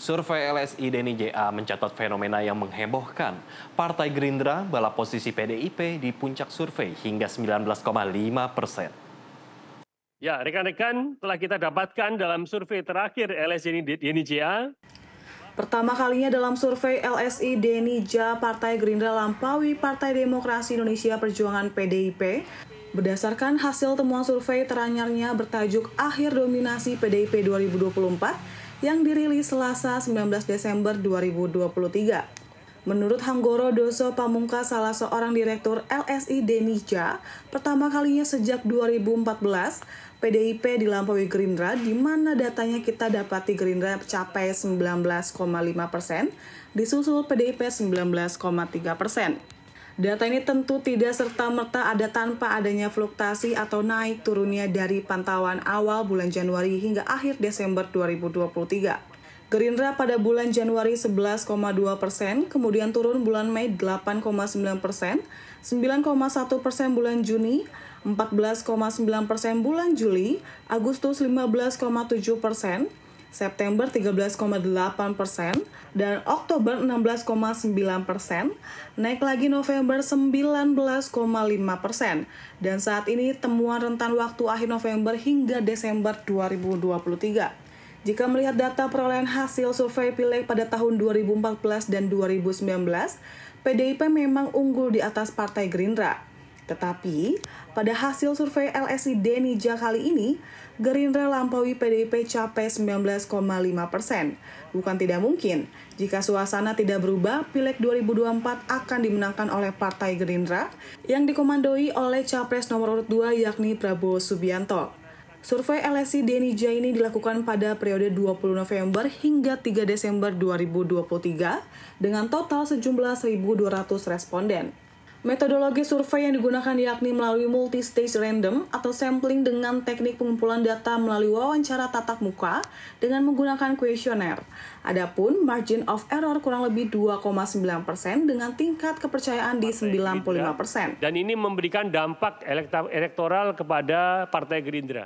Survei LSI Deni JA mencatat fenomena yang menghebohkan. Partai Gerindra balap posisi PDIP di puncak survei hingga 19,5 persen. Ya, rekan-rekan telah kita dapatkan dalam survei terakhir LSI Deni JA. Pertama kalinya dalam survei LSI Deni JA Partai Gerindra Lampawi Partai Demokrasi Indonesia Perjuangan PDIP Berdasarkan hasil temuan survei teranyarnya bertajuk Akhir Dominasi PDIP 2024, yang dirilis Selasa 19 Desember 2023. Menurut Hanggoro Doso Pamungkas, salah seorang direktur LSI Denija, pertama kalinya sejak 2014, PDIP dilampaui Gerindra, di mana datanya kita dapati Gerindra capai 19,5 persen, disusul PDIP 19,3 persen. Data ini tentu tidak serta-merta ada tanpa adanya fluktuasi atau naik turunnya dari pantauan awal bulan Januari hingga akhir Desember 2023. Gerindra pada bulan Januari 11,2 persen, kemudian turun bulan Mei 8,9 persen, 9,1 persen bulan Juni, 14,9 persen bulan Juli, Agustus 15,7 persen, September 13,8 persen, dan Oktober 16,9 persen, naik lagi November 19,5 persen, dan saat ini temuan rentan waktu akhir November hingga Desember 2023. Jika melihat data perolehan hasil survei pileg pada tahun 2014 dan 2019, PDIP memang unggul di atas Partai Gerindra. Tetapi, pada hasil survei LSI Denija kali ini, Gerindra lampaui PDIP capai 19,5 persen. Bukan tidak mungkin, jika suasana tidak berubah, Pileg 2024 akan dimenangkan oleh Partai Gerindra yang dikomandoi oleh capres nomor urut 2 yakni Prabowo Subianto. Survei LSI Denija ini dilakukan pada periode 20 November hingga 3 Desember 2023 dengan total sejumlah 1.200 responden. Metodologi survei yang digunakan yakni melalui multi-stage random atau sampling dengan teknik pengumpulan data melalui wawancara tatap muka dengan menggunakan kuesioner. Adapun margin of error kurang lebih 2,9% dengan tingkat kepercayaan di 95%. Dan ini memberikan dampak elektoral kepada Partai Gerindra.